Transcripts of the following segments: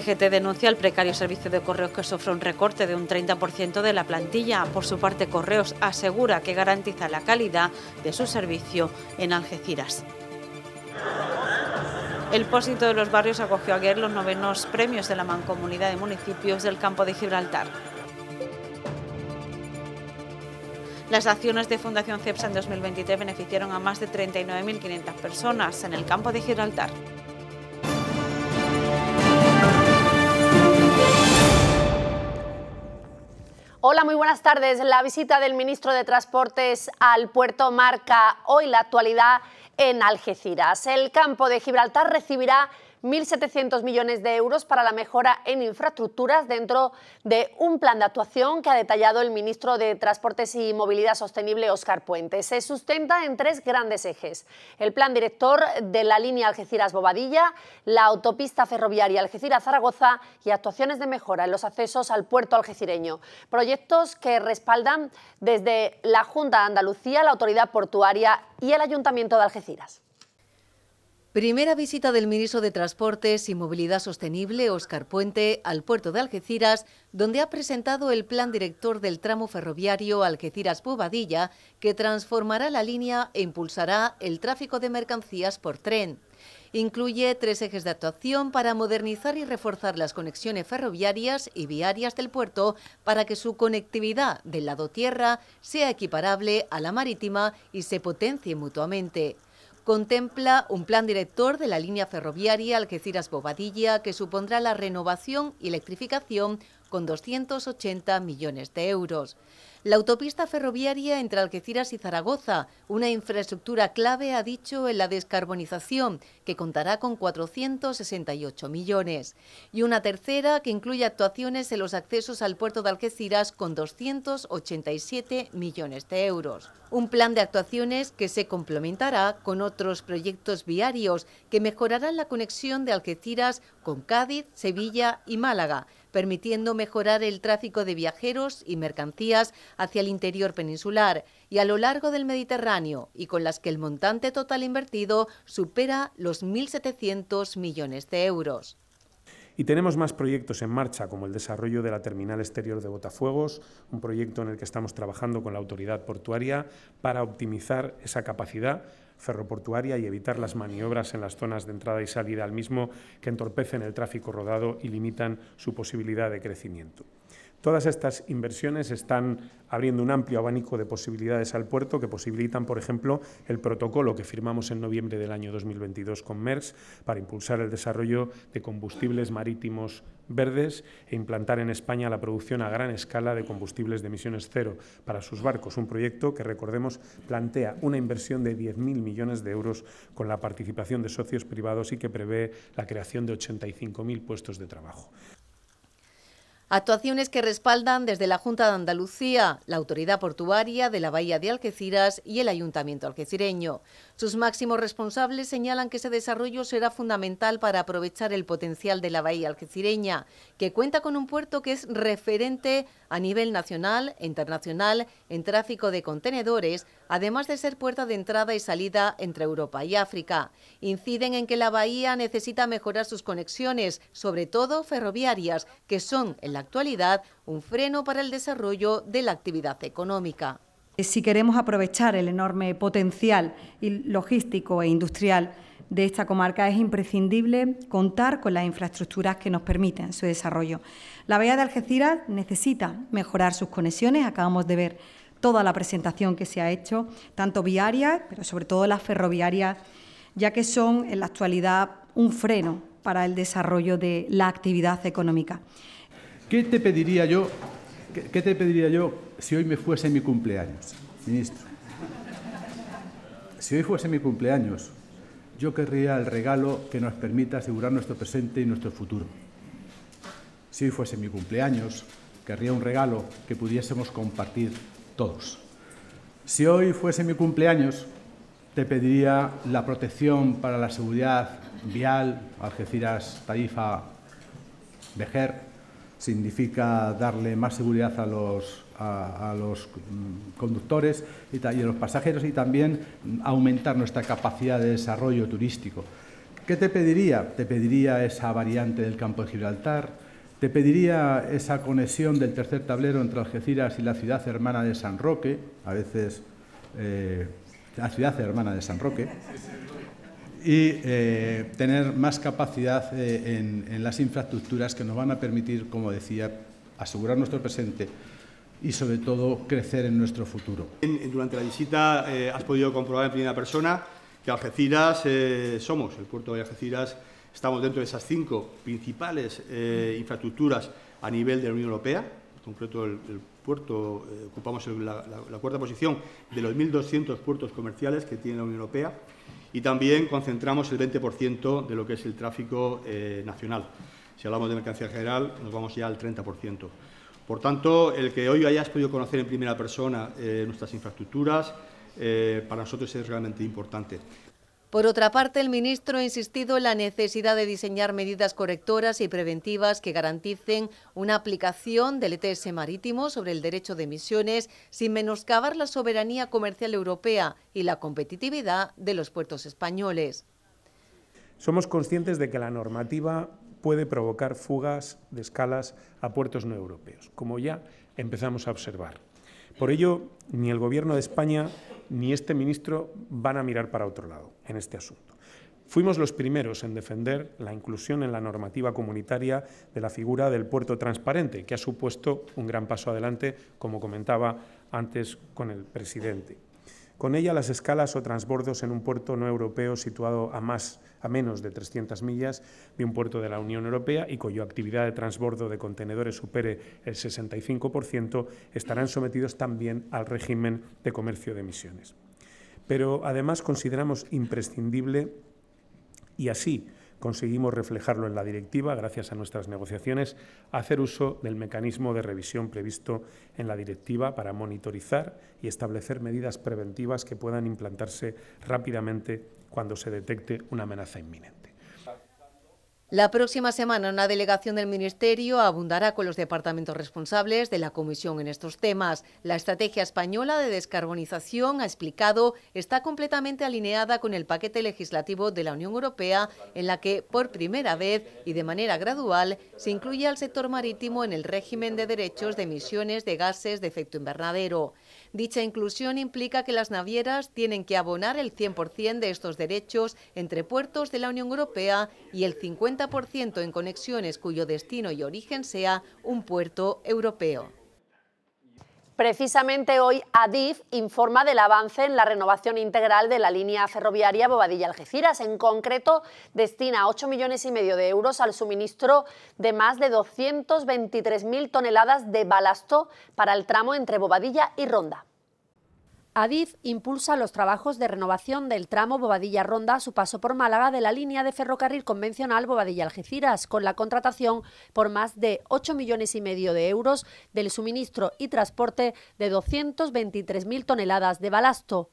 CGT denuncia el precario servicio de correos que sufre un recorte de un 30% de la plantilla. Por su parte, Correos asegura que garantiza la calidad de su servicio en Algeciras. El Pósito de los Barrios acogió ayer los novenos premios de la Mancomunidad de Municipios del Campo de Gibraltar. Las acciones de Fundación CEPSA en 2023 beneficiaron a más de 39.500 personas en el Campo de Gibraltar. Hola, muy buenas tardes. La visita del ministro de Transportes al puerto marca hoy la actualidad en Algeciras. El campo de Gibraltar recibirá 1.700 millones de euros para la mejora en infraestructuras dentro de un plan de actuación que ha detallado el ministro de Transportes y Movilidad Sostenible, Óscar Puente. Se sustenta en tres grandes ejes. El plan director de la línea Algeciras-Bobadilla, la autopista ferroviaria Algeciras-Zaragoza y actuaciones de mejora en los accesos al puerto algecireño. Proyectos que respaldan desde la Junta de Andalucía, la Autoridad Portuaria y el Ayuntamiento de Algeciras. Primera visita del ministro de Transportes y Movilidad Sostenible, Óscar Puente, al puerto de Algeciras, donde ha presentado el plan director del tramo ferroviario Algeciras-Bobadilla, que transformará la línea e impulsará el tráfico de mercancías por tren. Incluye tres ejes de actuación para modernizar y reforzar las conexiones ferroviarias y viarias del puerto para que su conectividad del lado tierra sea equiparable a la marítima y se potencie mutuamente contempla un plan director de la línea ferroviaria Algeciras-Bobadilla que supondrá la renovación y electrificación con 280 millones de euros. La autopista ferroviaria entre Algeciras y Zaragoza, una infraestructura clave, ha dicho, en la descarbonización, que contará con 468 millones. Y una tercera que incluye actuaciones en los accesos al puerto de Algeciras con 287 millones de euros. Un plan de actuaciones que se complementará con otros proyectos viarios que mejorarán la conexión de Algeciras con Cádiz, Sevilla y Málaga permitiendo mejorar el tráfico de viajeros y mercancías hacia el interior peninsular y a lo largo del Mediterráneo, y con las que el montante total invertido supera los 1.700 millones de euros. Y tenemos más proyectos en marcha, como el desarrollo de la terminal exterior de Botafuegos, un proyecto en el que estamos trabajando con la autoridad portuaria para optimizar esa capacidad ferroportuaria y evitar las maniobras en las zonas de entrada y salida al mismo que entorpecen el tráfico rodado y limitan su posibilidad de crecimiento. Todas estas inversiones están abriendo un amplio abanico de posibilidades al puerto que posibilitan, por ejemplo, el protocolo que firmamos en noviembre del año 2022 con MERS para impulsar el desarrollo de combustibles marítimos verdes e implantar en España la producción a gran escala de combustibles de emisiones cero para sus barcos, un proyecto que, recordemos, plantea una inversión de 10.000 millones de euros con la participación de socios privados y que prevé la creación de 85.000 puestos de trabajo. Actuaciones que respaldan desde la Junta de Andalucía, la Autoridad Portuaria de la Bahía de Algeciras y el Ayuntamiento algecireño. Sus máximos responsables señalan que ese desarrollo será fundamental para aprovechar el potencial de la Bahía algecireña, que cuenta con un puerto que es referente a nivel nacional e internacional en tráfico de contenedores, además de ser puerta de entrada y salida entre Europa y África. Inciden en que la bahía necesita mejorar sus conexiones, sobre todo ferroviarias, que son en la actualidad un freno para el desarrollo de la actividad económica. Si queremos aprovechar el enorme potencial logístico e industrial de esta comarca, es imprescindible contar con las infraestructuras que nos permiten su desarrollo. La Bahía de Algeciras necesita mejorar sus conexiones, acabamos de ver toda la presentación que se ha hecho, tanto viaria pero sobre todo las ferroviarias, ya que son en la actualidad un freno para el desarrollo de la actividad económica. ¿Qué te pediría yo, qué, qué te pediría yo si hoy me fuese mi cumpleaños, ministro? Si hoy fuese mi cumpleaños, yo querría el regalo que nos permita asegurar nuestro presente y nuestro futuro. Si hoy fuese mi cumpleaños, querría un regalo que pudiésemos compartir todos. Si hoy fuese mi cumpleaños, te pediría la protección para la seguridad vial, Algeciras, Tarifa, Vejer, significa darle más seguridad a los, mm, conductores y, y a los pasajeros y también aumentar nuestra capacidad de desarrollo turístico. ¿Qué te pediría? Te pediría esa variante del campo de Gibraltar, te pediría esa conexión del tercer tablero entre Algeciras y la ciudad hermana de San Roque, a veces eh, la ciudad hermana de San Roque, y eh, tener más capacidad eh, en, en, las infraestructuras que nos van a permitir, como decía, asegurar nuestro presente y sobre todo crecer en nuestro futuro. Durante la visita has podido comprobar en primera persona que Algeciras somos, el puerto de Algeciras Estamos dentro de esas cinco principales eh, infraestructuras a nivel de la Unión Europea, en concreto el, puerto, eh, ocupamos la, cuarta posición de los 1.200 puertos comerciales que tiene la Unión Europea y también concentramos el 20% de lo que es el tráfico eh, nacional. Si hablamos de mercancía general, nos vamos ya al 30%. Por tanto, el que hoy hayas podido conocer en primera persona nuestras infraestructuras, para nosotros es realmente importante. Por otra parte, el ministro ha insistido en la necesidad de diseñar medidas correctoras y preventivas que garanticen una aplicación del ETS marítimo sobre el derecho de emisiones sin menoscabar la soberanía comercial europea y la competitividad de los puertos españoles. Somos conscientes de que la normativa puede provocar fugas de escalas a puertos no europeos, como ya empezamos a observar. Por ello, ni el Gobierno de España ni este ministro van a mirar para otro lado en este asunto. Fuimos los primeros en defender la inclusión en la normativa comunitaria de la figura del puerto transparente, que ha supuesto un gran paso adelante, como comentaba antes con el presidente. Con ella las escalas o transbordos en un puerto no europeo situado a, más, a menos de 300 millas de un puerto de la Unión Europea y cuya actividad de transbordo de contenedores supere el 65% estarán sometidos también al régimen de comercio de emisiones. Pero además consideramos imprescindible, y así conseguimos reflejarlo en la directiva, gracias a nuestras negociaciones, hacer uso del mecanismo de revisión previsto en la directiva para monitorizar y establecer medidas preventivas que puedan implantarse rápidamente cuando se detecte una amenaza inminente. La próxima semana una delegación del Ministerio abundará con los departamentos responsables de la Comisión en estos temas. La estrategia española de descarbonización, ha explicado, está completamente alineada con el paquete legislativo de la Unión Europea, en la que, por primera vez y de manera gradual, se incluye al sector marítimo en el régimen de derechos de emisiones de gases de efecto invernadero. Dicha inclusión implica que las navieras tienen que abonar el 100% de estos derechos entre puertos de la Unión Europea y el 50% en conexiones cuyo destino y origen sea un puerto europeo. Precisamente hoy ADIF informa del avance en la renovación integral de la línea ferroviaria Bobadilla-Algeciras. En concreto, destina 8 millones y medio de euros al suministro de más de 223.000 toneladas de balasto para el tramo entre Bobadilla y Ronda. Adif impulsa los trabajos de renovación del tramo Bobadilla-Ronda a su paso por Málaga de la línea de ferrocarril convencional Bobadilla-Algeciras, con la contratación por más de 8 millones y medio de euros del suministro y transporte de 223.000 toneladas de balasto.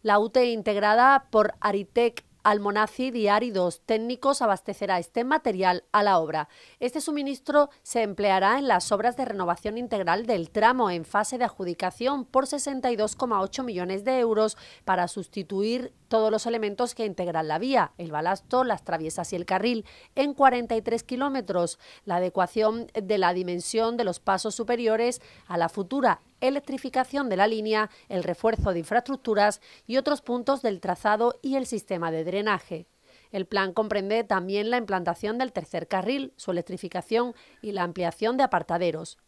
La UTE, integrada por Aritec Almonacid y Áridos Técnicos abastecerá este material a la obra. Este suministro se empleará en las obras de renovación integral del tramo en fase de adjudicación por 62,8 millones de euros para sustituir todos los elementos que integran la vía, el balasto, las traviesas y el carril, en 43 kilómetros, la adecuación de la dimensión de los pasos superiores a la futura electrificación de la línea, el refuerzo de infraestructuras y otros puntos del trazado y el sistema de drenaje. El plan comprende también la implantación del tercer carril, su electrificación y la ampliación de apartaderos.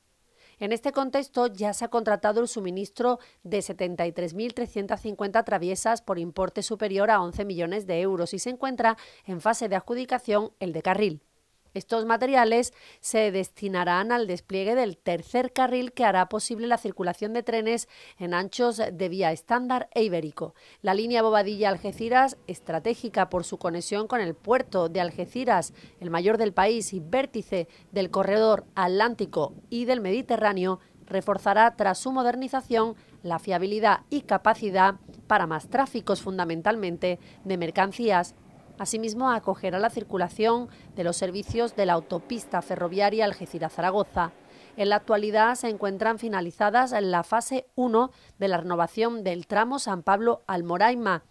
En este contexto ya se ha contratado el suministro de 73.350 traviesas por importe superior a 11 millones de euros y se encuentra en fase de adjudicación el de carril. Estos materiales se destinarán al despliegue del tercer carril que hará posible la circulación de trenes en anchos de vía estándar e ibérico. La línea Bobadilla-Algeciras, estratégica por su conexión con el puerto de Algeciras, el mayor del país y vértice del corredor atlántico y del Mediterráneo, reforzará tras su modernización la fiabilidad y capacidad para más tráficos fundamentalmente de mercancías asimismo acogerá la circulación de los servicios de la autopista ferroviaria Algeciras-Zaragoza. En la actualidad se encuentran finalizadas la fase 1 de la renovación del tramo San Pablo-Almoraima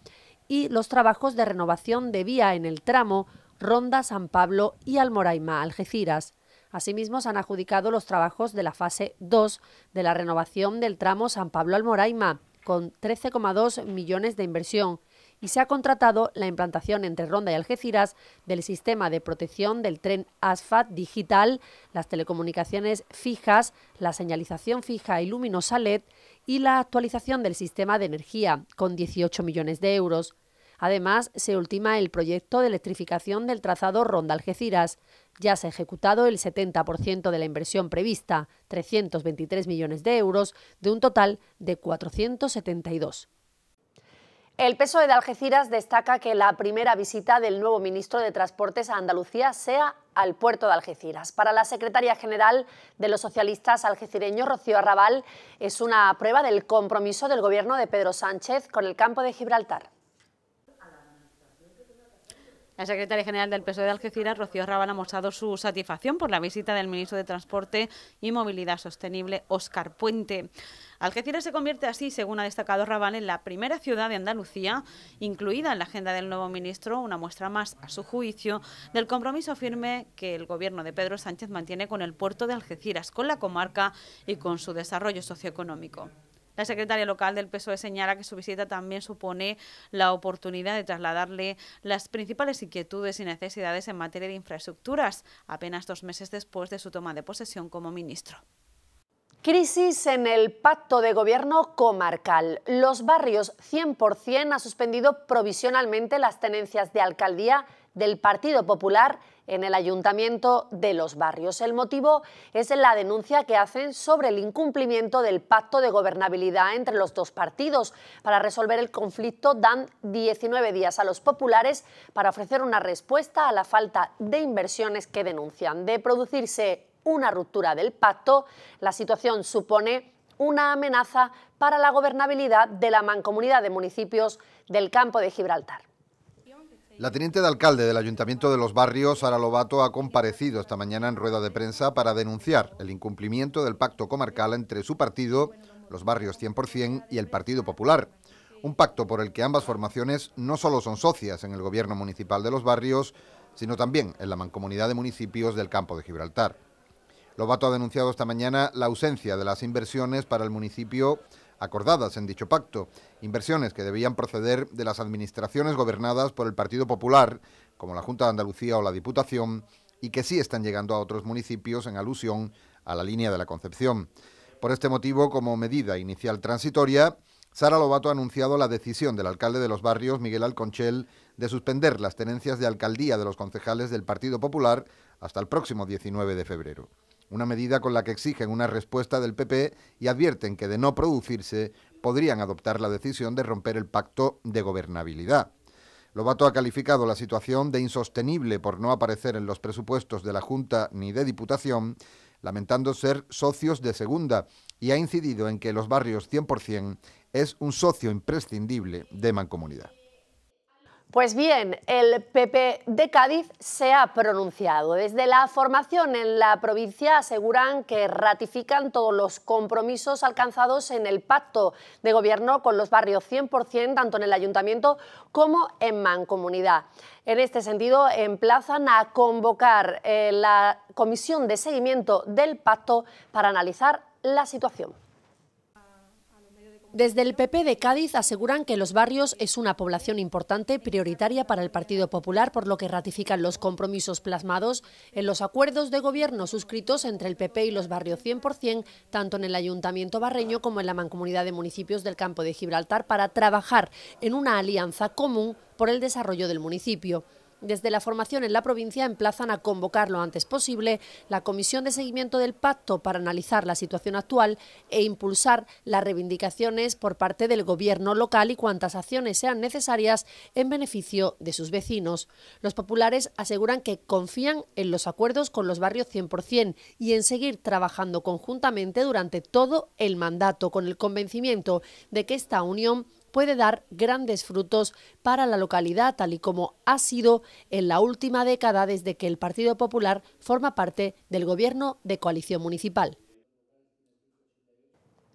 y los trabajos de renovación de vía en el tramo Ronda San Pablo y Almoraima-Algeciras. Asimismo, se han adjudicado los trabajos de la fase 2 de la renovación del tramo San Pablo-Almoraima, con 13,2 millones de inversión, y se ha contratado la implantación entre Ronda y Algeciras del sistema de protección del tren ASFAT digital, las telecomunicaciones fijas, la señalización fija y luminosa LED y la actualización del sistema de energía, con 18 millones de euros. Además, se ultima el proyecto de electrificación del trazado Ronda Algeciras. Ya se ha ejecutado el 70% de la inversión prevista, 323 millones de euros, de un total de 472. El PSOE de Algeciras destaca que la primera visita del nuevo ministro de Transportes a Andalucía sea al puerto de Algeciras. Para la secretaria general de los socialistas algecireños, Rocío Arrabal, es una prueba del compromiso del gobierno de Pedro Sánchez con el campo de Gibraltar. La secretaria general del PSOE de Algeciras, Rocío Arrabal, ha mostrado su satisfacción por la visita del ministro de Transporte y Movilidad Sostenible, Óscar Puente. Algeciras se convierte así, según ha destacado Raval, en la primera ciudad de Andalucía, incluida en la agenda del nuevo ministro, una muestra más, a su juicio, del compromiso firme que el gobierno de Pedro Sánchez mantiene con el puerto de Algeciras, con la comarca y con su desarrollo socioeconómico. La secretaria local del PSOE señala que su visita también supone la oportunidad de trasladarle las principales inquietudes y necesidades en materia de infraestructuras, apenas dos meses después de su toma de posesión como ministro. Crisis en el pacto de gobierno comarcal. Los barrios 100% ha suspendido provisionalmente las tenencias de alcaldía del Partido Popular en el Ayuntamiento de los Barrios. El motivo es la denuncia que hacen sobre el incumplimiento del pacto de gobernabilidad entre los dos partidos. Para resolver el conflicto dan 19 días a los populares para ofrecer una respuesta a la falta de inversiones que denuncian. De producirse una ruptura del pacto, la situación supone una amenaza para la gobernabilidad de la mancomunidad de municipios del campo de Gibraltar. La teniente de alcalde del Ayuntamiento de los Barrios, Sara Lobato, ha comparecido esta mañana en rueda de prensa para denunciar el incumplimiento del pacto comarcal entre su partido, los Barrios 100%, y el Partido Popular. Un pacto por el que ambas formaciones no solo son socias en el Gobierno Municipal de los Barrios, sino también en la Mancomunidad de Municipios del Campo de Gibraltar. Lobato ha denunciado esta mañana la ausencia de las inversiones para el municipio acordadas en dicho pacto, inversiones que debían proceder de las administraciones gobernadas por el Partido Popular, como la Junta de Andalucía o la Diputación, y que sí están llegando a otros municipios en alusión a la línea de la Concepción. Por este motivo, como medida inicial transitoria, Sara Lobato ha anunciado la decisión del alcalde de los barrios, Miguel Alconchel, de suspender las tenencias de alcaldía de los concejales del Partido Popular hasta el próximo 19 de febrero una medida con la que exigen una respuesta del PP y advierten que de no producirse podrían adoptar la decisión de romper el pacto de gobernabilidad. Lobato ha calificado la situación de insostenible por no aparecer en los presupuestos de la Junta ni de Diputación, lamentando ser socios de segunda, y ha incidido en que los barrios 100% es un socio imprescindible de Mancomunidad. Pues bien, el PP de Cádiz se ha pronunciado. Desde la formación en la provincia aseguran que ratifican todos los compromisos alcanzados en el pacto de gobierno con los barrios 100%, tanto en el ayuntamiento como en Mancomunidad. En este sentido, emplazan a convocar eh, la comisión de seguimiento del pacto para analizar la situación. Desde el PP de Cádiz aseguran que los barrios es una población importante, prioritaria para el Partido Popular, por lo que ratifican los compromisos plasmados en los acuerdos de gobierno suscritos entre el PP y los barrios 100%, tanto en el Ayuntamiento barreño como en la Mancomunidad de Municipios del Campo de Gibraltar, para trabajar en una alianza común por el desarrollo del municipio. Desde la formación en la provincia emplazan a convocar lo antes posible la Comisión de Seguimiento del Pacto para analizar la situación actual e impulsar las reivindicaciones por parte del Gobierno local y cuantas acciones sean necesarias en beneficio de sus vecinos. Los populares aseguran que confían en los acuerdos con los barrios 100% y en seguir trabajando conjuntamente durante todo el mandato con el convencimiento de que esta unión puede dar grandes frutos para la localidad, tal y como ha sido en la última década desde que el Partido Popular forma parte del gobierno de coalición municipal.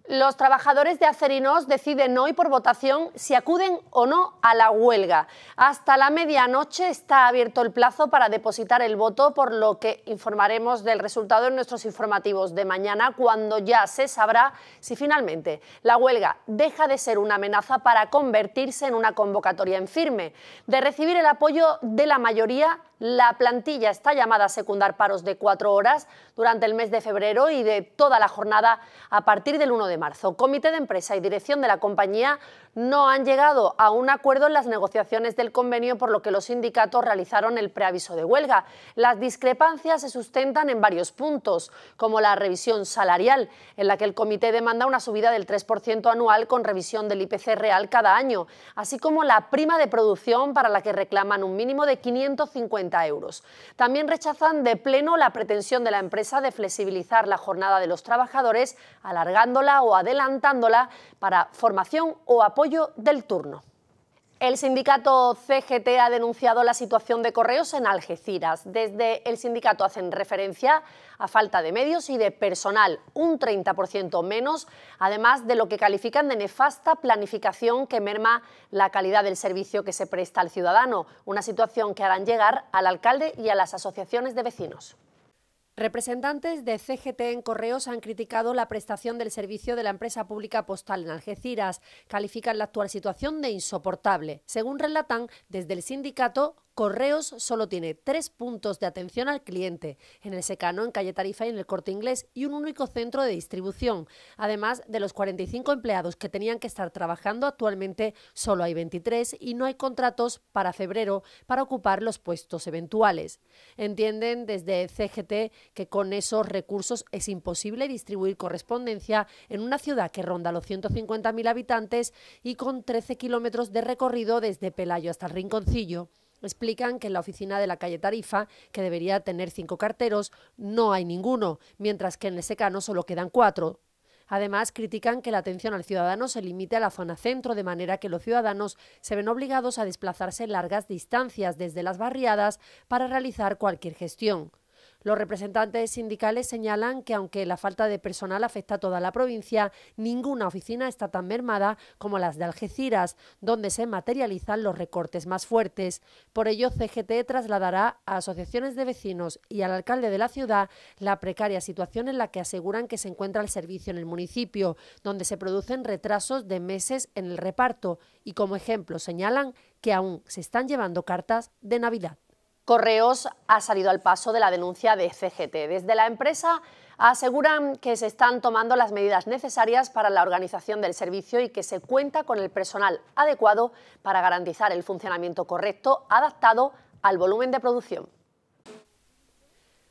Los trabajadores de Acerinos deciden hoy por votación si acuden o no a la huelga. Hasta la medianoche está abierto el plazo para depositar el voto, por lo que informaremos del resultado en nuestros informativos de mañana, cuando ya se sabrá si finalmente la huelga deja de ser una amenaza para convertirse en una convocatoria en firme. De recibir el apoyo de la mayoría, la plantilla está llamada a secundar paros de cuatro horas durante el mes de febrero y de toda la jornada a partir del 1 de marzo. Comité de Empresa y Dirección de la compañía no han llegado a un acuerdo en las negociaciones del convenio, por lo que los sindicatos realizaron el preaviso de huelga. Las discrepancias se sustentan en varios puntos, como la revisión salarial, en la que el comité demanda una subida del 3% anual con revisión del IPC real cada año, así como la prima de producción para la que reclaman un mínimo de 550 euros. También rechazan de pleno la pretensión de la empresa de flexibilizar la jornada de los trabajadores, alargándola o adelantándola para formación o apoyo del turno. El sindicato CGT ha denunciado la situación de correos en Algeciras. Desde el sindicato hacen referencia a falta de medios y de personal, un 30% menos, además de lo que califican de nefasta planificación que merma la calidad del servicio que se presta al ciudadano, una situación que harán llegar al alcalde y a las asociaciones de vecinos. Representantes de CGT en Correos han criticado la prestación del servicio de la empresa pública postal en Algeciras. Califican la actual situación de insoportable. Según relatan desde el sindicato, Correos solo tiene tres puntos de atención al cliente, en el Secano, en Calle Tarifa y en el Corte Inglés, y un único centro de distribución. Además de los 45 empleados que tenían que estar trabajando, actualmente solo hay 23 y no hay contratos para febrero para ocupar los puestos eventuales. Entienden desde CGT que con esos recursos es imposible distribuir correspondencia en una ciudad que ronda los 150.000 habitantes y con 13 kilómetros de recorrido desde Pelayo hasta el Rinconcillo. Explican que en la oficina de la calle Tarifa, que debería tener cinco carteros, no hay ninguno, mientras que en el secano solo quedan cuatro. Además, critican que la atención al ciudadano se limite a la zona centro, de manera que los ciudadanos se ven obligados a desplazarse largas distancias desde las barriadas para realizar cualquier gestión. Los representantes sindicales señalan que aunque la falta de personal afecta a toda la provincia, ninguna oficina está tan mermada como las de Algeciras, donde se materializan los recortes más fuertes. Por ello, CGT trasladará a asociaciones de vecinos y al alcalde de la ciudad la precaria situación en la que aseguran que se encuentra el servicio en el municipio, donde se producen retrasos de meses en el reparto y como ejemplo señalan que aún se están llevando cartas de Navidad. Correos ha salido al paso de la denuncia de CGT. Desde la empresa aseguran que se están tomando las medidas necesarias para la organización del servicio y que se cuenta con el personal adecuado para garantizar el funcionamiento correcto, adaptado al volumen de producción.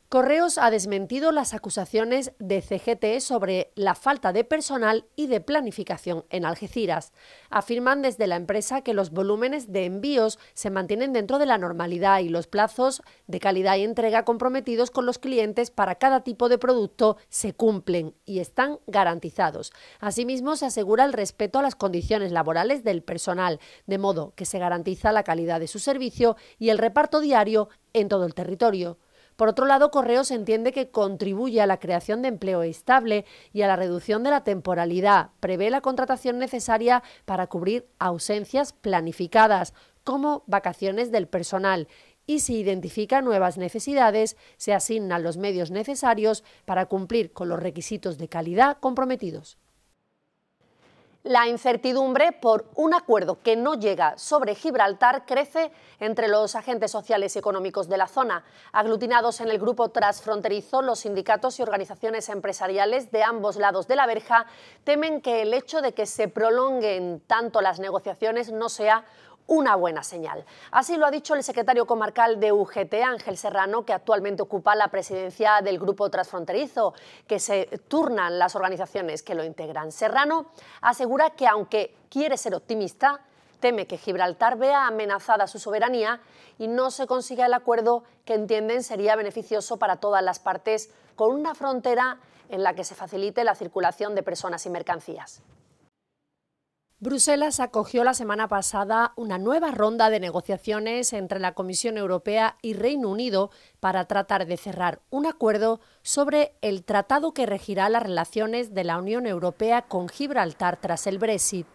Correos ha desmentido las acusaciones de CGT sobre la falta de personal y de planificación en Algeciras. Afirman desde la empresa que los volúmenes de envíos se mantienen dentro de la normalidad y los plazos de calidad y entrega comprometidos con los clientes para cada tipo de producto se cumplen y están garantizados. Asimismo, se asegura el respeto a las condiciones laborales del personal, de modo que se garantiza la calidad de su servicio y el reparto diario en todo el territorio. Por otro lado, Correos entiende que contribuye a la creación de empleo estable y a la reducción de la temporalidad. Prevé la contratación necesaria para cubrir ausencias planificadas, como vacaciones del personal, y si identifica nuevas necesidades, se asignan los medios necesarios para cumplir con los requisitos de calidad comprometidos. La incertidumbre por un acuerdo que no llega sobre Gibraltar crece entre los agentes sociales y económicos de la zona. Aglutinados en el grupo transfronterizo, los sindicatos y organizaciones empresariales de ambos lados de la verja temen que el hecho de que se prolonguen tanto las negociaciones no sea una buena señal. Así lo ha dicho el secretario comarcal de UGT, Ángel Serrano, que actualmente ocupa la presidencia del Grupo Transfronterizo, que se turnan las organizaciones que lo integran. Serrano asegura que, aunque quiere ser optimista, teme que Gibraltar vea amenazada su soberanía y no se consiga el acuerdo que entienden sería beneficioso para todas las partes, con una frontera en la que se facilite la circulación de personas y mercancías. Bruselas acogió la semana pasada una nueva ronda de negociaciones entre la Comisión Europea y Reino Unido para tratar de cerrar un acuerdo sobre el tratado que regirá las relaciones de la Unión Europea con Gibraltar tras el Brexit.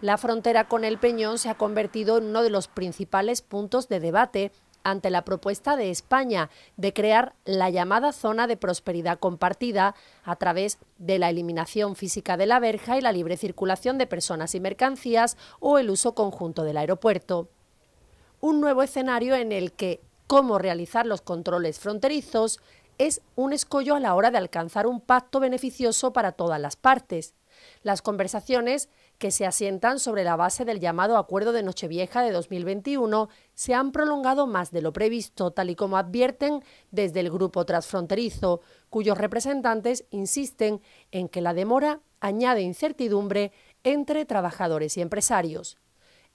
La frontera con el Peñón se ha convertido en uno de los principales puntos de debate ante la propuesta de España de crear la llamada zona de prosperidad compartida a través de la eliminación física de la verja y la libre circulación de personas y mercancías o el uso conjunto del aeropuerto. Un nuevo escenario en el que cómo realizar los controles fronterizos es un escollo a la hora de alcanzar un pacto beneficioso para todas las partes. Las conversaciones que se asientan sobre la base del llamado Acuerdo de Nochevieja de 2021, se han prolongado más de lo previsto, tal y como advierten desde el Grupo Transfronterizo, cuyos representantes insisten en que la demora añade incertidumbre entre trabajadores y empresarios.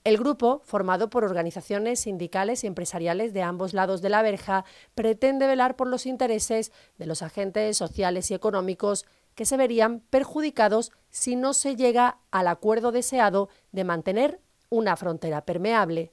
El grupo, formado por organizaciones sindicales y empresariales de ambos lados de la verja, pretende velar por los intereses de los agentes sociales y económicos que se verían perjudicados si no se llega al acuerdo deseado de mantener una frontera permeable.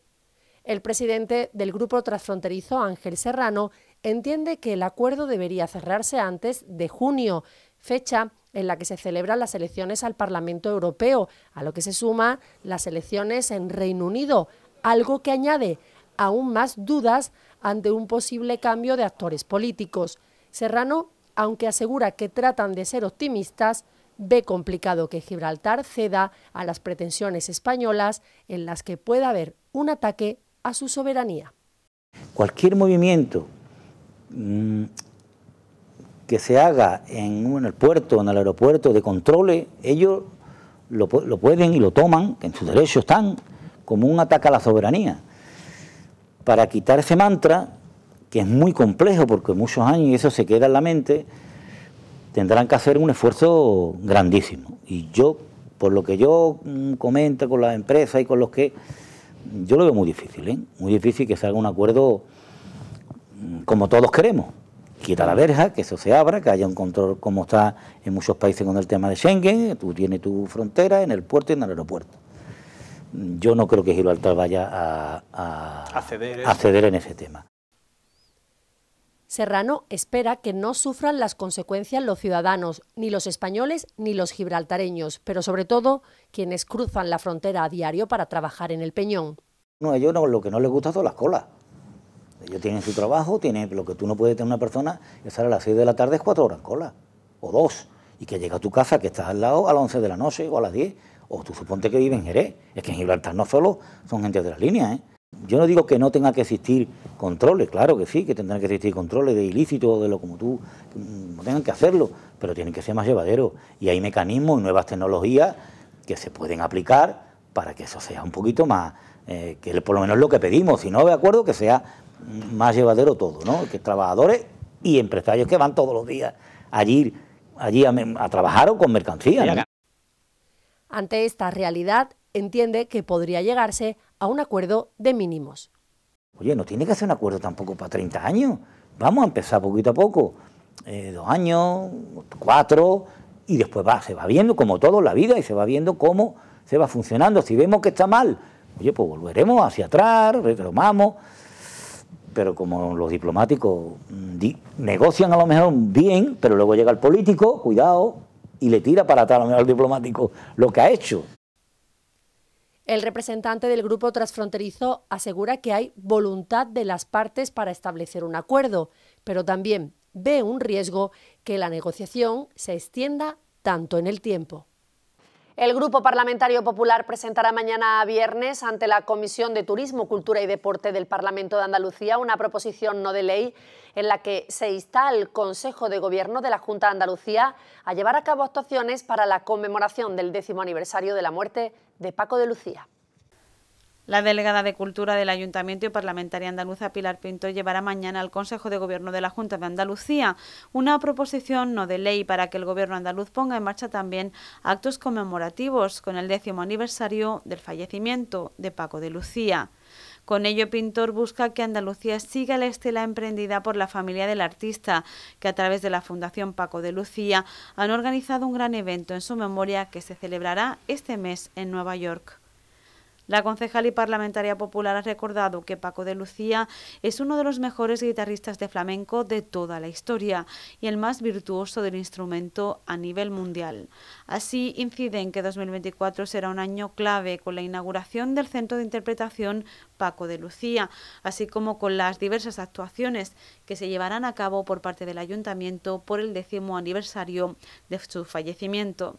El presidente del Grupo Transfronterizo, Ángel Serrano, entiende que el acuerdo debería cerrarse antes de junio, fecha en la que se celebran las elecciones al Parlamento Europeo, a lo que se suma las elecciones en Reino Unido, algo que añade aún más dudas ante un posible cambio de actores políticos. Serrano aunque asegura que tratan de ser optimistas, ve complicado que Gibraltar ceda a las pretensiones españolas en las que pueda haber un ataque a su soberanía. Cualquier movimiento mm, que se haga en, el puerto en el aeropuerto de controle, ellos lo, pueden y lo toman, que en su derecho están, como un ataque a la soberanía. Para quitar ese mantra, que es muy complejo porque muchos años y eso se queda en la mente, tendrán que hacer un esfuerzo grandísimo. Y yo, por lo que yo mm, comento con las empresas y con los que, yo lo veo muy difícil, ¿eh? muy difícil que salga un acuerdo mm, como todos queremos. Quita la verja, que eso se abra, que haya un control como está en muchos países con el tema de Schengen, tú tienes tu frontera en el puerto y en el aeropuerto. Mm, yo no creo que Gibraltar vaya a, a ¿eh? ceder en ese tema. Serrano espera que no sufran las consecuencias los ciudadanos, ni los españoles ni los gibraltareños, pero sobre todo quienes cruzan la frontera a diario para trabajar en el Peñón. No, a ellos lo que no les gusta son las colas. Ellos tienen su trabajo, tienen lo que tú no puedes tener una persona, que sale a las 6 de la tarde es cuatro horas en cola, o dos, y que llega a tu casa que estás al lado a las 11 de la noche o a las 10, o tú suponte que vives en Jerez, es que en Gibraltar no solo son gente de la línea, ¿eh? Yo no digo que no tenga que existir controles, claro que sí, que tendrán que existir controles de o de lo como tú, mm, no tengan que hacerlo, pero tienen que ser más llevaderos. Y hay mecanismos y nuevas tecnologías que se pueden aplicar para que eso sea un poquito más, eh, que por lo menos lo que pedimos, si no de acuerdo, que sea más llevadero todo, ¿no? Que trabajadores y empresarios que van todos los días allí, allí a, trabajar o con mercancía. Ante esta realidad, entiende que podría llegarse a un acuerdo de mínimos. Oye, no tiene que hacer un acuerdo tampoco para 30 años. Vamos a empezar poquito a poco. Eh, dos años, cuatro, y después va, se va viendo como todo en la vida y se va viendo cómo se va funcionando. Si vemos que está mal, oye, pues volveremos hacia atrás, retomamos. Pero como los diplomáticos mm, negocian a lo mejor bien, pero luego llega el político, cuidado, y le tira para atrás a lo mejor al diplomático lo que ha hecho. El representante del Grupo Transfronterizo asegura que hay voluntad de las partes para establecer un acuerdo, pero también ve un riesgo que la negociación se extienda tanto en el tiempo. El Grupo Parlamentario Popular presentará mañana viernes ante la Comisión de Turismo, Cultura y Deporte del Parlamento de Andalucía una proposición no de ley en la que se insta al Consejo de Gobierno de la Junta de Andalucía a llevar a cabo actuaciones para la conmemoración del décimo aniversario de la muerte de Paco de Lucía. La delegada de Cultura del Ayuntamiento y parlamentaria andaluza Pilar Pinto llevará mañana al Consejo de Gobierno de la Junta de Andalucía una proposición no de ley para que el Gobierno andaluz ponga en marcha también actos conmemorativos con el décimo aniversario del fallecimiento de Paco de Lucía. Con ello, Pintor busca que Andalucía siga la estela emprendida por la familia del artista, que a través de la Fundación Paco de Lucía han organizado un gran evento en su memoria que se celebrará este mes en Nueva York. La concejal y parlamentaria popular ha recordado que Paco de Lucía es uno de los mejores guitarristas de flamenco de toda la historia y el más virtuoso del instrumento a nivel mundial. Así incide en que 2024 será un año clave con la inauguración del Centro de Interpretación Paco de Lucía, así como con las diversas actuaciones que se llevarán a cabo por parte del Ayuntamiento por el décimo aniversario de su fallecimiento.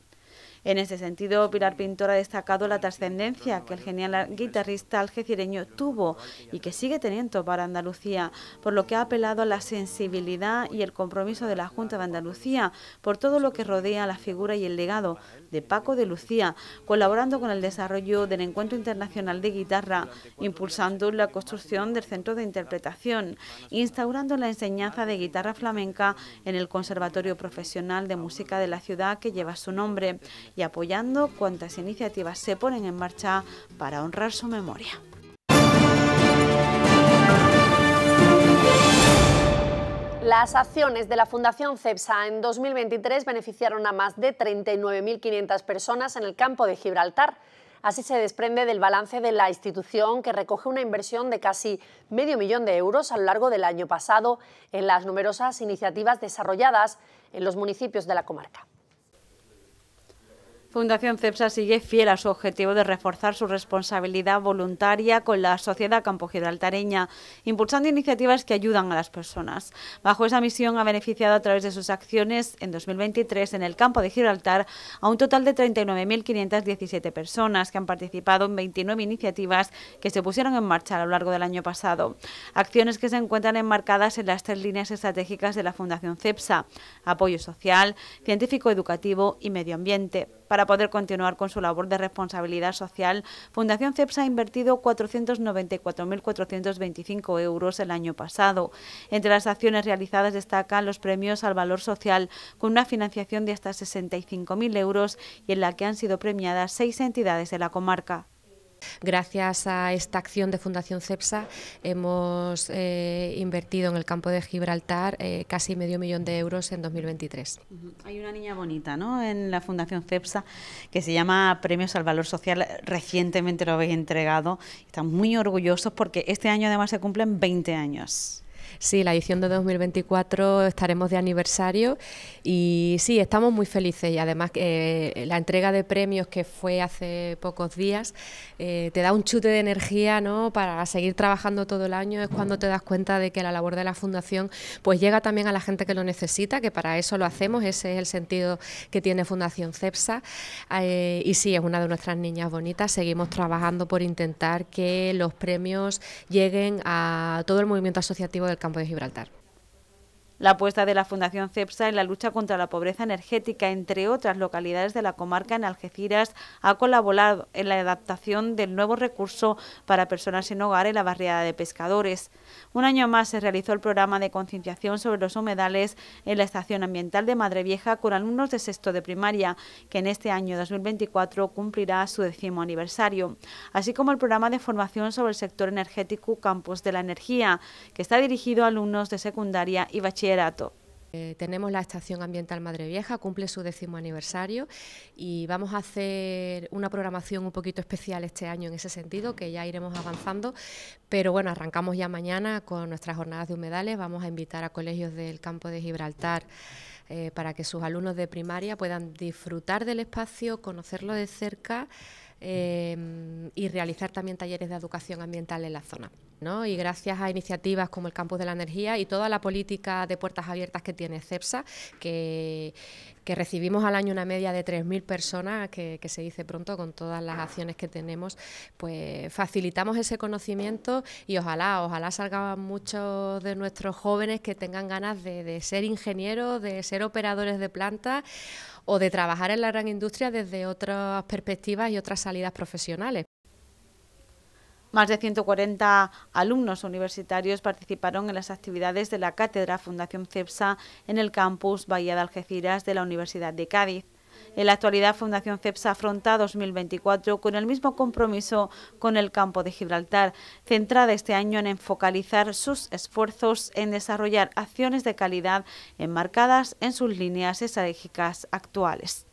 En ese sentido, Pilar Pintor ha destacado la trascendencia que el genial guitarrista algecireño tuvo y que sigue teniendo para Andalucía, por lo que ha apelado a la sensibilidad y el compromiso de la Junta de Andalucía por todo lo que rodea la figura y el legado de Paco de Lucía, colaborando con el desarrollo del Encuentro Internacional de Guitarra, impulsando la construcción del Centro de Interpretación, instaurando la enseñanza de guitarra flamenca en el Conservatorio Profesional de Música de la ciudad que lleva su nombre y apoyando cuantas iniciativas se ponen en marcha para honrar su memoria. Las acciones de la Fundación CEPSA en 2023 beneficiaron a más de 39.500 personas en el campo de Gibraltar. Así se desprende del balance de la institución que recoge una inversión de casi medio millón de euros a lo largo del año pasado en las numerosas iniciativas desarrolladas en los municipios de la comarca. Fundación CEPSA sigue fiel a su objetivo de reforzar su responsabilidad voluntaria con la sociedad gibraltareña, impulsando iniciativas que ayudan a las personas. Bajo esa misión ha beneficiado a través de sus acciones en 2023 en el campo de Gibraltar a un total de 39.517 personas que han participado en 29 iniciativas que se pusieron en marcha a lo largo del año pasado. Acciones que se encuentran enmarcadas en las tres líneas estratégicas de la Fundación CEPSA, apoyo social, científico-educativo y medio ambiente para poder continuar con su labor de responsabilidad social, Fundación CEPSA ha invertido 494.425 euros el año pasado. Entre las acciones realizadas destacan los premios al valor social, con una financiación de hasta 65.000 euros y en la que han sido premiadas seis entidades de la comarca. Gracias a esta acción de Fundación CEPSA hemos eh, invertido en el campo de Gibraltar eh, casi medio millón de euros en 2023. Hay una niña bonita ¿no? en la Fundación CEPSA que se llama Premios al Valor Social. Recientemente lo habéis entregado. están muy orgullosos porque este año además se cumplen 20 años. Sí, la edición de 2024 estaremos de aniversario y sí, estamos muy felices y además eh, la entrega de premios que fue hace pocos días eh, te da un chute de energía ¿no? para seguir trabajando todo el año, es cuando te das cuenta de que la labor de la Fundación pues llega también a la gente que lo necesita, que para eso lo hacemos, ese es el sentido que tiene Fundación CEPSA eh, y sí, es una de nuestras niñas bonitas, seguimos trabajando por intentar que los premios lleguen a todo el movimiento asociativo del campo de Gibraltar. La apuesta de la Fundación CEPSA en la lucha contra la pobreza energética, entre otras localidades de la comarca en Algeciras, ha colaborado en la adaptación del nuevo recurso para personas sin hogar en la barriada de pescadores. Un año más se realizó el programa de concienciación sobre los humedales en la Estación Ambiental de Madrevieja con alumnos de sexto de primaria, que en este año 2024 cumplirá su décimo aniversario, así como el programa de formación sobre el sector energético Campos de la Energía, que está dirigido a alumnos de secundaria y bachiller eh, tenemos la Estación Ambiental Madre Vieja, cumple su décimo aniversario y vamos a hacer una programación un poquito especial este año en ese sentido, que ya iremos avanzando. Pero bueno, arrancamos ya mañana con nuestras jornadas de humedales. Vamos a invitar a colegios del campo de Gibraltar eh, para que sus alumnos de primaria puedan disfrutar del espacio, conocerlo de cerca Em, y realizar también talleres de educación ambiental en la zona. Y gracias a iniciativas como el Campus de la Energía y toda la política de puertas abiertas que tiene CEPSA, que, que recibimos al año una media de 3.000 personas, que, se dice pronto con todas las acciones que tenemos, pues facilitamos ese conocimiento y ojalá, ojalá salgan muchos de nuestros jóvenes que tengan ganas de, ser ingenieros, de ser operadores de plantas o de trabajar en la gran industria desde otras perspectivas y otras salidas profesionales. Más de 140 alumnos universitarios participaron en las actividades de la Cátedra Fundación CEPSA en el campus Bahía de Algeciras de la Universidad de Cádiz. En la actualidad, Fundación CEPSA afronta 2024 con el mismo compromiso con el campo de Gibraltar, centrada este año en focalizar sus esfuerzos en desarrollar acciones de calidad enmarcadas en sus líneas estratégicas actuales.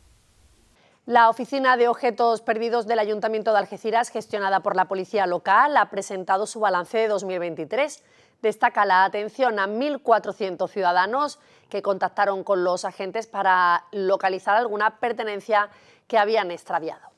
La Oficina de Objetos Perdidos del Ayuntamiento de Algeciras, gestionada por la Policía Local, ha presentado su balance de 2023. Destaca la atención a 1.400 ciudadanos que contactaron con los agentes para localizar alguna pertenencia que habían extraviado.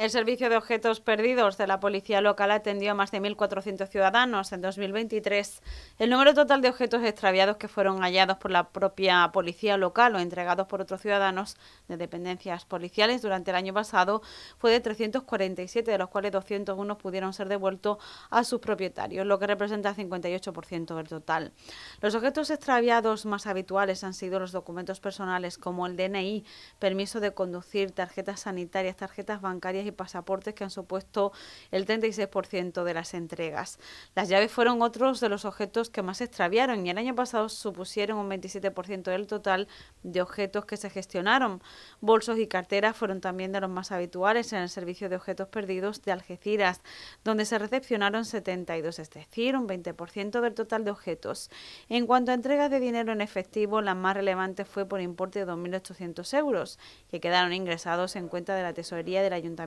El Servicio de Objetos Perdidos de la Policía Local atendió a más de 1.400 ciudadanos en 2023. El número total de objetos extraviados que fueron hallados por la propia Policía Local o entregados por otros ciudadanos de dependencias policiales durante el año pasado fue de 347, de los cuales 201 pudieron ser devueltos a sus propietarios, lo que representa el 58% del total. Los objetos extraviados más habituales han sido los documentos personales como el DNI, permiso de conducir, tarjetas sanitarias, tarjetas bancarias y pasaportes que han supuesto el 36% de las entregas. Las llaves fueron otros de los objetos que más extraviaron y el año pasado supusieron un 27% del total de objetos que se gestionaron. Bolsos y carteras fueron también de los más habituales en el servicio de objetos perdidos de Algeciras, donde se recepcionaron 72, es decir, un 20% del total de objetos. En cuanto a entregas de dinero en efectivo, la más relevante fue por importe de 2.800 euros, que quedaron ingresados en cuenta de la tesorería del ayuntamiento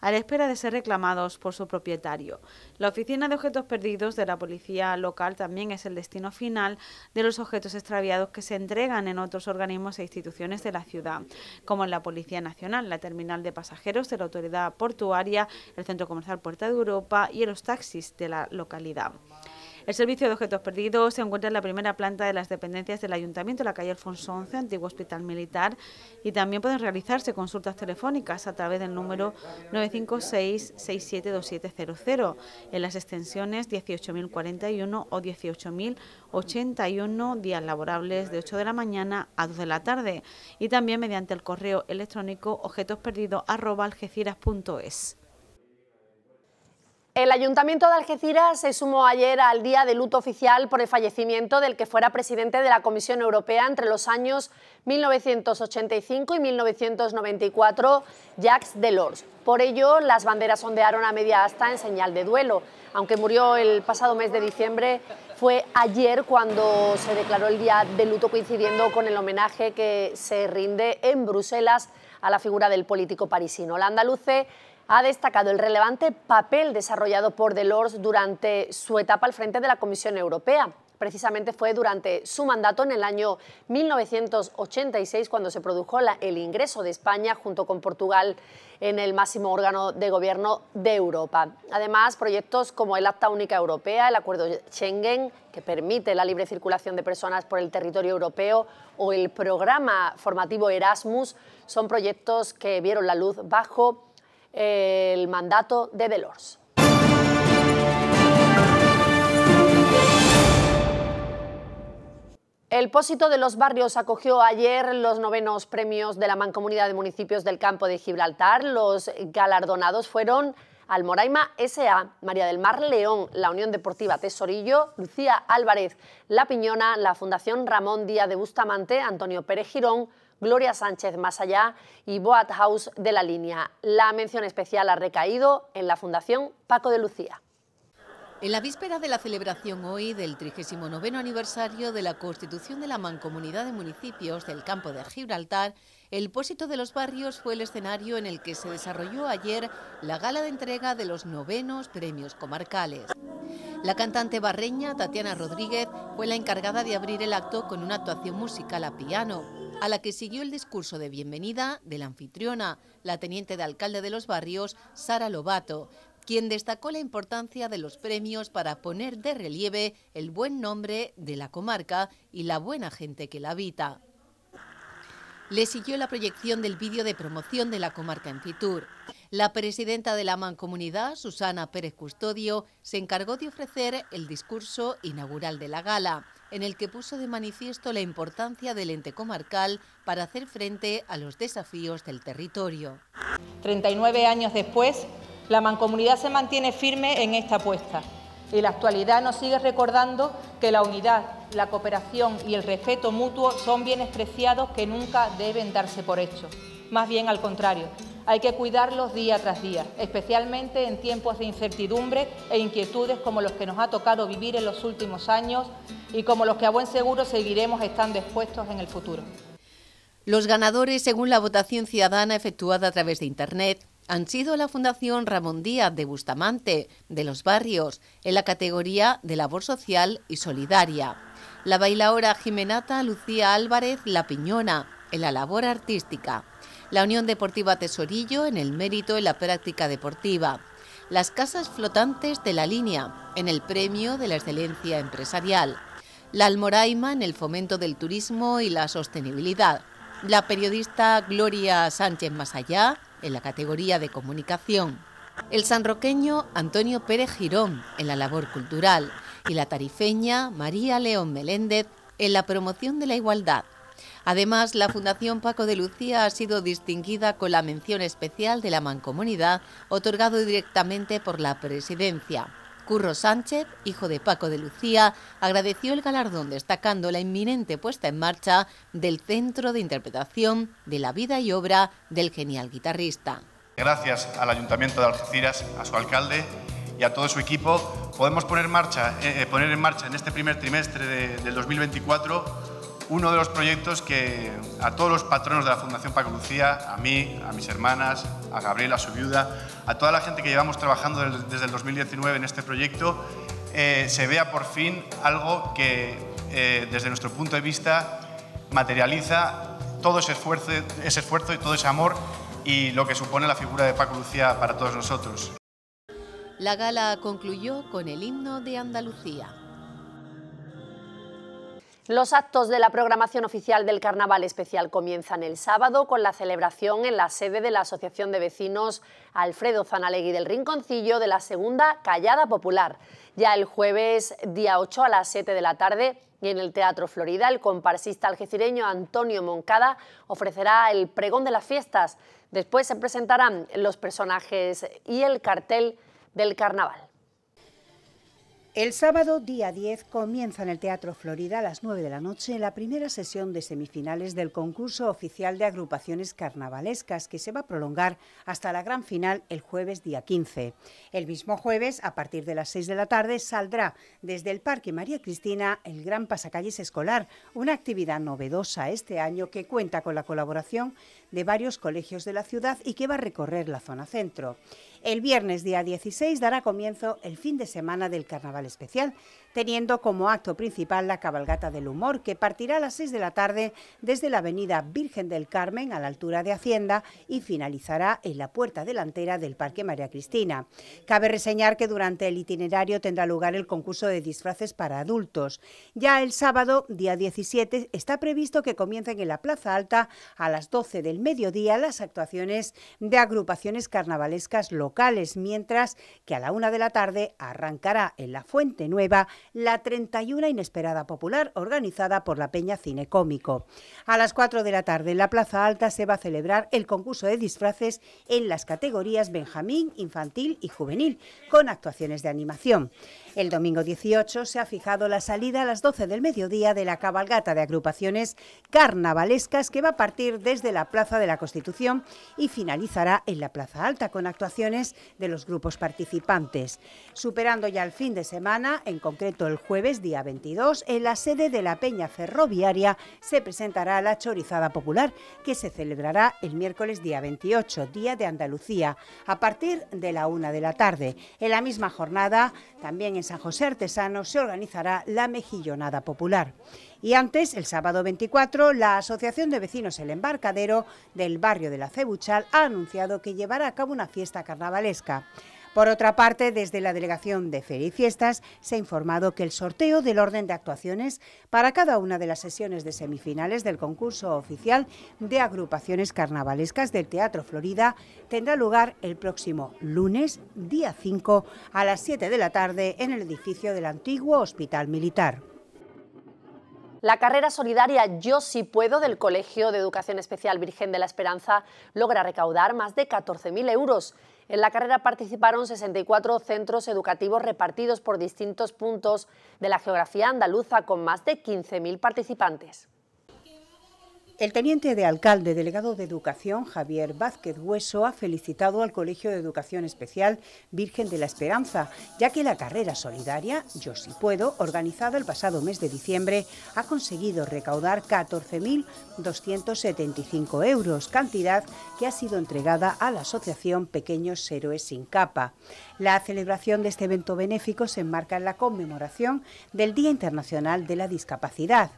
a la espera de ser reclamados por su propietario. La Oficina de Objetos Perdidos de la Policía Local también es el destino final de los objetos extraviados que se entregan en otros organismos e instituciones de la ciudad, como en la Policía Nacional, la Terminal de Pasajeros de la Autoridad Portuaria, el Centro Comercial Puerta de Europa y los taxis de la localidad. El servicio de objetos perdidos se encuentra en la primera planta de las dependencias del Ayuntamiento, la calle Alfonso 11, antiguo Hospital Militar, y también pueden realizarse consultas telefónicas a través del número 956-672700 en las extensiones 18.041 o 18.081 días laborables de 8 de la mañana a 2 de la tarde y también mediante el correo electrónico objetosperdidos.algeciras.es. El Ayuntamiento de Algeciras se sumó ayer al día de luto oficial por el fallecimiento del que fuera presidente de la Comisión Europea entre los años 1985 y 1994, Jacques Delors. Por ello, las banderas ondearon a media asta en señal de duelo. Aunque murió el pasado mes de diciembre, fue ayer cuando se declaró el día de luto coincidiendo con el homenaje que se rinde en Bruselas a la figura del político parisino. La andaluce ha destacado el relevante papel desarrollado por Delors durante su etapa al frente de la Comisión Europea. Precisamente fue durante su mandato en el año 1986 cuando se produjo el ingreso de España junto con Portugal en el máximo órgano de gobierno de Europa. Además, proyectos como el Acta Única Europea, el Acuerdo Schengen, que permite la libre circulación de personas por el territorio europeo, o el programa formativo Erasmus, son proyectos que vieron la luz bajo el mandato de Delors. El Pósito de los Barrios acogió ayer los novenos premios de la Mancomunidad de Municipios del Campo de Gibraltar. Los galardonados fueron Almoraima S.A., María del Mar León, la Unión Deportiva Tesorillo, Lucía Álvarez, La Piñona, la Fundación Ramón Díaz de Bustamante, Antonio Pérez Girón, Gloria Sánchez más allá y Boat House de la línea. La mención especial ha recaído en la Fundación Paco de Lucía. En la víspera de la celebración hoy del 39 aniversario de la constitución de la Mancomunidad de Municipios del Campo de Gibraltar, el Pósito de los Barrios fue el escenario en el que se desarrolló ayer la gala de entrega de los novenos premios comarcales. La cantante barreña Tatiana Rodríguez fue la encargada de abrir el acto con una actuación musical a piano a la que siguió el discurso de bienvenida de la anfitriona, la teniente de alcalde de los barrios, Sara Lobato, quien destacó la importancia de los premios para poner de relieve el buen nombre de la comarca y la buena gente que la habita. Le siguió la proyección del vídeo de promoción de la comarca en Fitur. La presidenta de la mancomunidad, Susana Pérez Custodio, se encargó de ofrecer el discurso inaugural de la gala, en el que puso de manifiesto la importancia del ente comarcal para hacer frente a los desafíos del territorio. 39 años después, la mancomunidad se mantiene firme en esta apuesta y la actualidad nos sigue recordando que la unidad, la cooperación y el respeto mutuo son bienes preciados que nunca deben darse por hecho. Más bien al contrario, hay que cuidarlos día tras día, especialmente en tiempos de incertidumbre e inquietudes como los que nos ha tocado vivir en los últimos años y como los que a buen seguro seguiremos estando expuestos en el futuro. Los ganadores, según la votación ciudadana efectuada a través de Internet, han sido la Fundación Ramón Díaz de Bustamante, de Los Barrios, en la categoría de labor social y solidaria. La bailaora Jimenata Lucía Álvarez La Piñona, en la labor artística la Unión Deportiva Tesorillo en el mérito en la práctica deportiva, las casas flotantes de la línea en el premio de la excelencia empresarial, la Almoraima en el fomento del turismo y la sostenibilidad, la periodista Gloria Sánchez Masallá en la categoría de comunicación, el sanroqueño Antonio Pérez Girón en la labor cultural y la tarifeña María León Meléndez en la promoción de la igualdad. Además, la Fundación Paco de Lucía ha sido distinguida con la mención especial de la Mancomunidad, otorgado directamente por la Presidencia. Curro Sánchez, hijo de Paco de Lucía, agradeció el galardón destacando la inminente puesta en marcha del Centro de Interpretación de la Vida y Obra del genial guitarrista. Gracias al Ayuntamiento de Algeciras, a su alcalde y a todo su equipo, podemos poner, marcha, eh, eh, poner en marcha en este primer trimestre del 2024 uno de los proyectos que a todos los patronos de la Fundación Paco Lucía, a mí, a mis hermanas, a Gabriela, a su viuda, a toda la gente que llevamos trabajando desde el 2019 en este proyecto, eh, se vea por fin algo que eh, desde nuestro punto de vista materializa todo ese esfuerzo, ese esfuerzo y todo ese amor y lo que supone la figura de Paco Lucía para todos nosotros. La gala concluyó con el himno de Andalucía. Los actos de la programación oficial del Carnaval Especial comienzan el sábado con la celebración en la sede de la Asociación de Vecinos Alfredo Zanalegui del Rinconcillo de la segunda Callada Popular. Ya el jueves, día 8 a las 7 de la tarde, y en el Teatro Florida, el comparsista algecireño Antonio Moncada ofrecerá el pregón de las fiestas. Después se presentarán los personajes y el cartel del carnaval. El sábado, día 10, comienza en el Teatro Florida a las 9 de la noche la primera sesión de semifinales del concurso oficial de agrupaciones carnavalescas que se va a prolongar hasta la gran final el jueves día 15. El mismo jueves, a partir de las 6 de la tarde, saldrá desde el Parque María Cristina el Gran Pasacalles Escolar, una actividad novedosa este año que cuenta con la colaboración de varios colegios de la ciudad y que va a recorrer la zona centro. El viernes día 16 dará comienzo el fin de semana del Carnaval especial teniendo como acto principal la cabalgata del humor, que partirá a las 6 de la tarde desde la avenida Virgen del Carmen a la altura de Hacienda y finalizará en la puerta delantera del Parque María Cristina. Cabe reseñar que durante el itinerario tendrá lugar el concurso de disfraces para adultos. Ya el sábado, día 17, está previsto que comiencen en la Plaza Alta a las 12 del mediodía las actuaciones de agrupaciones carnavalescas locales, mientras que a la una de la tarde arrancará en la Fuente Nueva la 31 Inesperada Popular, organizada por la Peña Cine Cómico. A las 4 de la tarde, en la Plaza Alta se va a celebrar el concurso de disfraces en las categorías Benjamín, Infantil y Juvenil, con actuaciones de animación. El domingo 18 se ha fijado la salida a las 12 del mediodía de la cabalgata de agrupaciones carnavalescas que va a partir desde la Plaza de la Constitución y finalizará en la Plaza Alta con actuaciones de los grupos participantes. Superando ya el fin de semana, en concreto el jueves día 22, en la sede de la Peña Ferroviaria se presentará la chorizada popular, que se celebrará el miércoles día 28, Día de Andalucía, a partir de la una de la tarde. En la misma jornada, también en San José Artesano, se organizará la Mejillonada Popular. Y antes, el sábado 24, la Asociación de Vecinos El Embarcadero del barrio de la Cebuchal ha anunciado que llevará a cabo una fiesta carnavalesca. Por otra parte, desde la Delegación de Feria y Fiestas se ha informado que el sorteo del orden de actuaciones para cada una de las sesiones de semifinales del concurso oficial de agrupaciones carnavalescas del Teatro Florida tendrá lugar el próximo lunes, día 5, a las 7 de la tarde en el edificio del antiguo Hospital Militar. La carrera solidaria Yo sí puedo del Colegio de Educación Especial Virgen de la Esperanza logra recaudar más de 14.000 euros. En la carrera participaron 64 centros educativos repartidos por distintos puntos de la geografía andaluza con más de 15.000 participantes. El teniente de alcalde delegado de Educación, Javier Vázquez Hueso, ha felicitado al Colegio de Educación Especial Virgen de la Esperanza, ya que la carrera solidaria Yo sí puedo, organizada el pasado mes de diciembre, ha conseguido recaudar 14.275 euros, cantidad que ha sido entregada a la Asociación Pequeños Héroes Sin Capa. La celebración de este evento benéfico se enmarca en la conmemoración del Día Internacional de la Discapacidad.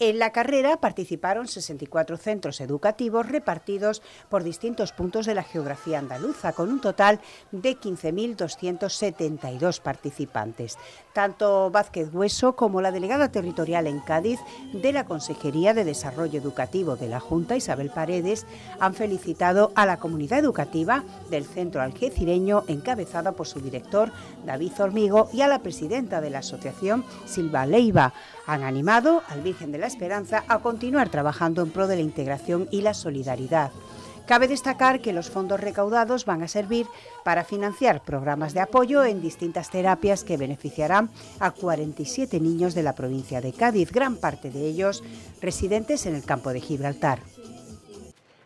En la carrera participaron 64 centros educativos repartidos por distintos puntos de la geografía andaluza, con un total de 15.272 participantes. Tanto Vázquez Hueso como la delegada territorial en Cádiz de la Consejería de Desarrollo Educativo de la Junta, Isabel Paredes, han felicitado a la comunidad educativa del centro algecireño, encabezada por su director, David Hormigo, y a la presidenta de la asociación, Silva Leiva han animado al Virgen de la Esperanza a continuar trabajando en pro de la integración y la solidaridad. Cabe destacar que los fondos recaudados van a servir para financiar programas de apoyo en distintas terapias que beneficiarán a 47 niños de la provincia de Cádiz, gran parte de ellos residentes en el campo de Gibraltar.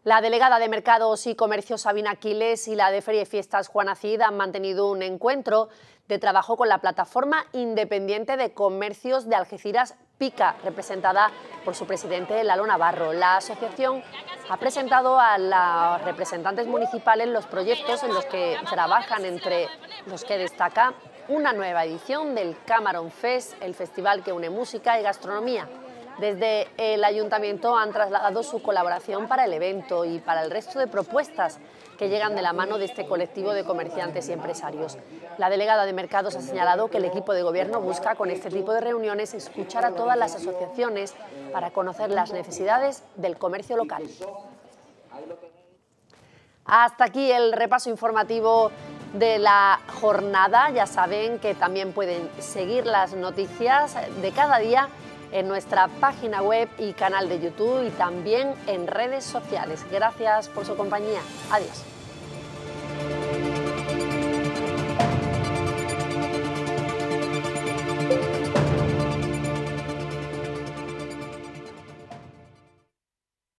La delegada de Mercados y Comercio Sabina Aquiles, y la de Feria y Fiestas Juana Cid han mantenido un encuentro de trabajo con la plataforma independiente de comercios de Algeciras PICA, representada por su presidente Lalo Navarro. La asociación ha presentado a los representantes municipales los proyectos en los que trabajan, entre los que destaca una nueva edición del Cameron Fest, el festival que une música y gastronomía. Desde el ayuntamiento han trasladado su colaboración para el evento y para el resto de propuestas que llegan de la mano de este colectivo de comerciantes y empresarios. La delegada de Mercados ha señalado que el equipo de gobierno busca con este tipo de reuniones escuchar a todas las asociaciones para conocer las necesidades del comercio local. Hasta aquí el repaso informativo de la jornada. Ya saben que también pueden seguir las noticias de cada día en nuestra página web y canal de YouTube y también en redes sociales. Gracias por su compañía. Adiós.